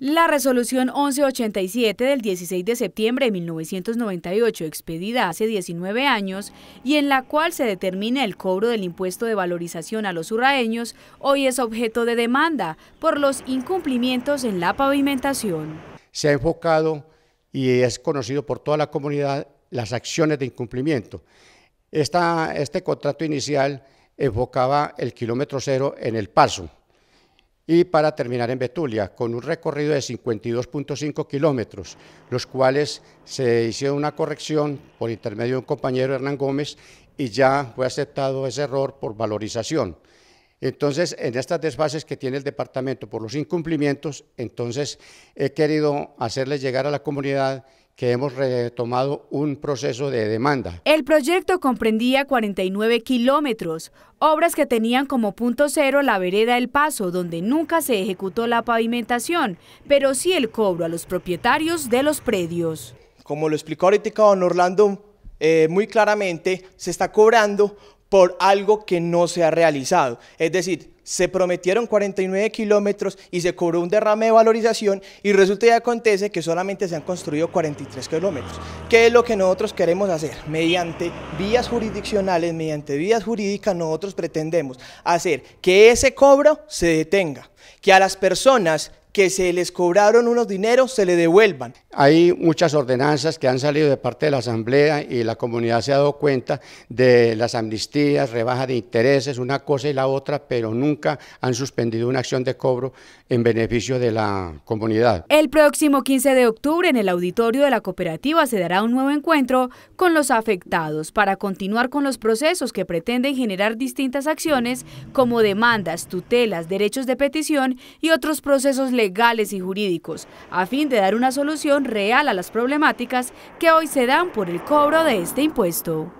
La resolución 1187 del 16 de septiembre de 1998, expedida hace 19 años, y en la cual se determina el cobro del impuesto de valorización a los urraeños, hoy es objeto de demanda por los incumplimientos en la pavimentación. Se ha enfocado y es conocido por toda la comunidad las acciones de incumplimiento. este contrato inicial enfocaba el kilómetro cero en el paso y para terminar en Betulia, con un recorrido de 52.5 kilómetros, los cuales se hicieron una corrección por intermedio de un compañero Hernán Gómez y ya fue aceptado ese error por valorización. Entonces, en estas desfases que tiene el departamento por los incumplimientos, entonces he querido hacerles llegar a la comunidad que hemos retomado un proceso de demanda. El proyecto comprendía 49 kilómetros, obras que tenían como punto cero la vereda El Paso, donde nunca se ejecutó la pavimentación, pero sí el cobro a los propietarios de los predios. Como lo explicó ahorita don Orlando, eh, muy claramente se está cobrando por algo que no se ha realizado. Es decir, se prometieron 49 kilómetros y se cobró un derrame de valorización y resulta y acontece que solamente se han construido 43 kilómetros. ¿Qué es lo que nosotros queremos hacer? Mediante vías jurisdiccionales, mediante vías jurídicas, nosotros pretendemos hacer que ese cobro se detenga, que a las personas que se les cobraron unos dineros se le devuelvan. Hay muchas ordenanzas que han salido de parte de la Asamblea y la comunidad se ha dado cuenta de las amnistías, rebaja de intereses, una cosa y la otra, pero nunca han suspendido una acción de cobro en beneficio de la comunidad. El próximo 15 de octubre en el auditorio de la cooperativa se dará un nuevo encuentro con los afectados para continuar con los procesos que pretenden generar distintas acciones como demandas, tutelas, derechos de petición y otros procesos legales y jurídicos, a fin de dar una solución real a las problemáticas que hoy se dan por el cobro de este impuesto.